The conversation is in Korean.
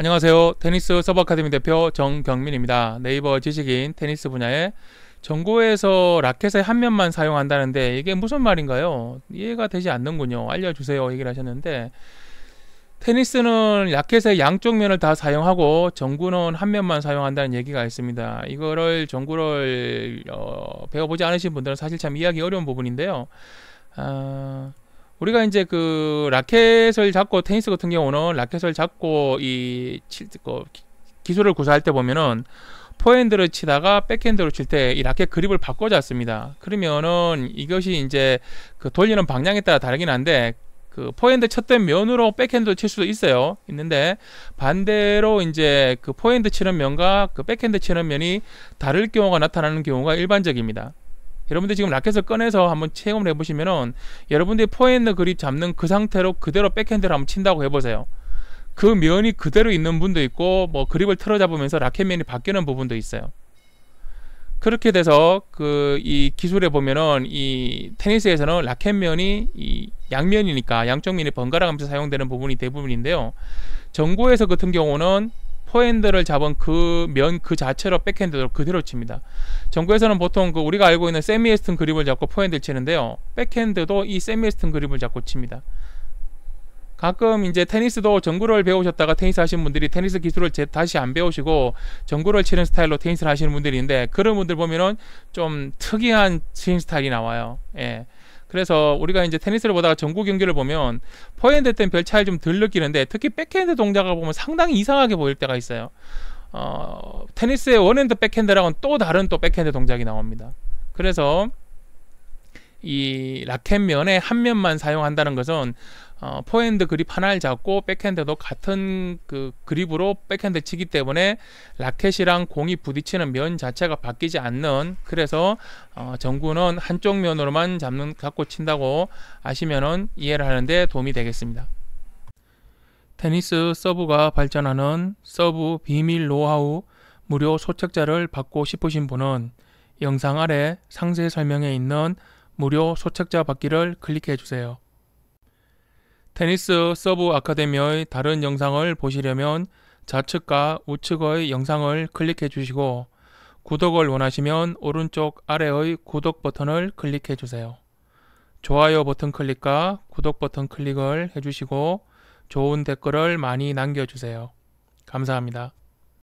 안녕하세요. 테니스 서버 아카데미 대표 정경민입니다. 네이버 지식인 테니스 분야에 전고에서 라켓의 한 면만 사용한다는데 이게 무슨 말인가요? 이해가 되지 않는군요. 알려주세요. 얘기를 하셨는데 테니스는 라켓의 양쪽 면을 다 사용하고 전구는 한 면만 사용한다는 얘기가 있습니다. 이거를 전구를 어, 배워보지 않으신 분들은 사실 참 이해하기 어려운 부분인데요. 어... 우리가 이제 그 라켓을 잡고 테니스 같은 경우는 라켓을 잡고 이 치, 그 기술을 구사할 때 보면은 포핸드를 치다가 백핸드로 칠 때 이 라켓 그립을 바꿔 잡습니다. 그러면은 이것이 이제 그 돌리는 방향에 따라 다르긴 한데 그 포핸드 쳤던 면으로 백핸드 칠 수도 있어요. 있는데 반대로 이제 그 포핸드 치는 면과 그 백핸드 치는 면이 다를 경우가 나타나는 경우가 일반적입니다. 여러분들 지금 라켓을 꺼내서 한번 체험을 해보시면은 여러분들이 포핸드 그립 잡는 그 상태로 그대로 백핸드를 한번 친다고 해보세요. 그 면이 그대로 있는 분도 있고 뭐 그립을 틀어 잡으면서 라켓 면이 바뀌는 부분도 있어요. 그렇게 돼서 그 이 기술에 보면은 이 테니스에서는 라켓 면이 이 양면이니까 양쪽 면이 번갈아가면서 사용되는 부분이 대부분인데요. 정고에서 같은 경우는 포핸드를 잡은 그 면그 그 자체로 백핸드로 그대로 칩니다. 정구에서는 보통 그 우리가 알고 있는 세미에스턴 그립을 잡고 포핸드를 치는데요. 백핸드도 이 세미에스턴 그립을 잡고 칩니다. 가끔 이제 테니스도 정구를 배우셨다가 테니스 하신 분들이 테니스 기술을 다시 안 배우시고 정구를 치는 스타일로 테니스를 하시는 분들이 있는데 그런 분들 보면은 좀 특이한 스윙 스타일이 나와요. 예. 그래서 우리가 이제 테니스를 보다가 전국 경기를 보면 포핸드 때는 별 차이 좀 덜 느끼는데 특히 백핸드 동작을 보면 상당히 이상하게 보일 때가 있어요. 어, 테니스의 원핸드 백핸드랑은 또 다른 또 백핸드 동작이 나옵니다. 그래서 이 라켓 면에 한 면만 사용한다는 것은 어, 포핸드 그립 하나를 잡고 백핸드도 같은 그 그립으로 백핸드 치기 때문에 라켓이랑 공이 부딪히는 면 자체가 바뀌지 않는 그래서 어, 전구는 한쪽 면으로만 잡는 갖고 친다고 아시면은 이해를 하는데 도움이 되겠습니다. 테니스 서브가 발전하는 서브 비밀 노하우 무료 소책자를 받고 싶으신 분은 영상 아래 상세 설명에 있는 무료 소책자 받기를 클릭해 주세요. 테니스 서브 아카데미의 다른 영상을 보시려면 좌측과 우측의 영상을 클릭해 주시고 구독을 원하시면 오른쪽 아래의 구독 버튼을 클릭해 주세요. 좋아요 버튼 클릭과 구독 버튼 클릭을 해주시고 좋은 댓글을 많이 남겨주세요. 감사합니다.